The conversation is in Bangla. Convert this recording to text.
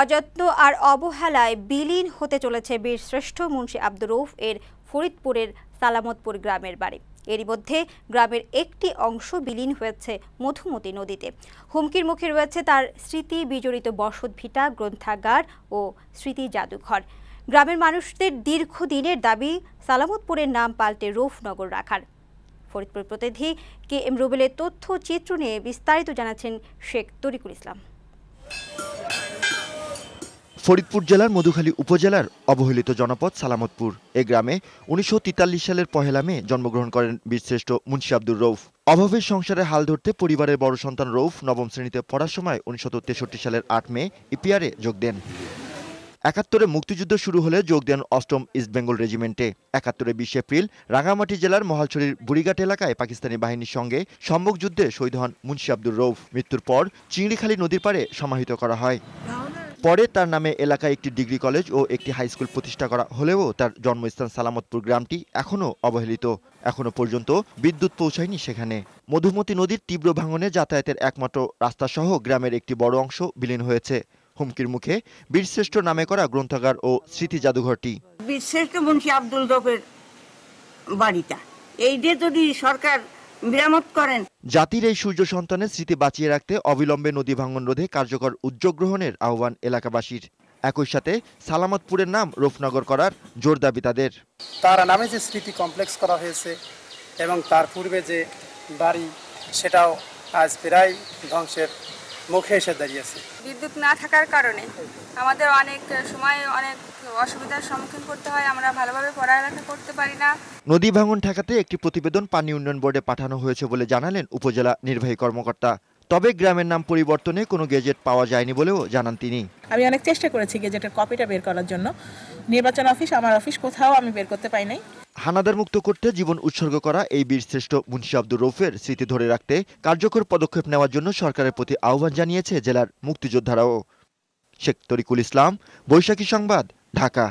অযত্ন আর অবহেলায় বিলীন হতে চলেছে বীর শ্রেষ্ঠ মুন্সী আব্দুর রৌফ এর ফরিদপুরের সালামতপুর গ্রামের বাড়ি এরই মধ্যে গ্রামের একটি অংশ বিলীন হয়েছে মধুমতি নদীতে হুমকির মুখে রয়েছে তার স্মৃতি বিজড়িত ভিটা গ্রন্থাগার ও স্মৃতি জাদুঘর গ্রামের মানুষদের দীর্ঘদিনের দাবি সালামতপুরের নাম পাল্টে রৌফনগর রাখার ফরিদপুর প্রতিনিধি কে এম রুবেলের তথ্য চিত্র নিয়ে বিস্তারিত জানাচ্ছেন শেখ তরিকুল ইসলাম ফরিদপুর জেলার মধুখালী উপজেলার অবহেলিত জনপদ সালামতপুর এ গ্রামে উনিশশো সালের পহেলা মে জন্মগ্রহণ করেন বীরশ্রেষ্ঠ মুন্সি আব্দুর রৌফ অভাবের সংসারে হাল ধরতে পরিবারের বড় সন্তান রৌফ নবম শ্রেণীতে পড়ার সময় উনিশশো সালের আট মে ইপিআরে যোগ দেন একাত্তরে মুক্তিযুদ্ধ শুরু হলে যোগ দেন অষ্টম ইস্টবেঙ্গল রেজিমেন্টে একাত্তরে বিশ এপ্রিল রাঙামাটি জেলার মহালছড়ির বুড়িঘাট এলাকায় পাকিস্তানি বাহিনীর সঙ্গে সম্মুখ যুদ্ধে শহীদ হন মুন্সি আব্দুর রৌফ মৃত্যুর পর চিংড়িখালী নদীর পাড়ে সমাহিত করা হয় পরে তার নামে এলাকায় একটি ডিগ্রি কলেজ ও একটি হাই স্কুল প্রতিষ্ঠা করা হলেও তার জন্মস্থান সালামতপুর গ্রামটি এখনও অবহেলিত এখনও পর্যন্ত বিদ্যুৎ পৌঁছায়নি সেখানে মধুমতি নদীর তীব্র ভাঙনে যাতায়াতের একমাত্র রাস্তাসহ গ্রামের একটি বড় অংশ বিলীন হয়েছে হুমকির মুখে বীরশ্রেষ্ঠ নামে করা গ্রন্থাগার ও স্মৃতি জাদুঘরটি বীরশ্রেষ্ঠ মুন্সি আব্দুল দফের বাড়িটা এই যে যদি সরকার মেরামত করেন জাতির এই সূর্য সন্তানের স্মৃতি বাঁচিয়ে রাখতে অবিলম্বে নদী ভাঙন রোধে কার্যকর উদ্যোগ গ্রহণের আহ্বান এলাকাবাসীর একই সাথে সালামতপুরের নাম রূপনগর করার জোর দাবি তাদের তার নামে যে স্মৃতি কমপ্লেক্স করা হয়েছে এবং তার পূর্বে যে বাড়ি সেটাও আজ প্রায় ধ্বংসের মুখে এসে দাঁড়িয়েছে বিদ্যুৎ না থাকার কারণে আমাদের অনেক সময় অনেক অসুবিধার সম্মুখীন করতে হয় আমরা ভালোভাবে পড়ালেখা করতে পারি না নদী ভাঙন ঠেকাতে একটি প্রতিবেদন পানি উন্নয়ন বোর্ডে পাঠানো হয়েছে বলে জানালেন উপজেলা নির্বাহী কর্মকর্তা তবে গ্রামের নাম পরিবর্তনে কোনো গেজেট পাওয়া যায়নি বলেও জানান তিনি আমি অনেক চেষ্টা করেছি গেজেটের কপিটা বের করার জন্য নির্বাচন অফিস আমার অফিস কোথাও আমি বের করতে পাই নাই হানাদার মুক্ত করতে জীবন উৎসর্গ করা এই বীরশ্রেষ্ঠ মুন্সি আব্দুর রৌফের স্মৃতি ধরে রাখতে কার্যকর পদক্ষেপ নেওয়ার জন্য সরকারের প্রতি আহ্বান জানিয়েছে জেলার মুক্তিযোদ্ধারাও শেখ তরিকুল ইসলাম বৈশাখী সংবাদ ঢাকা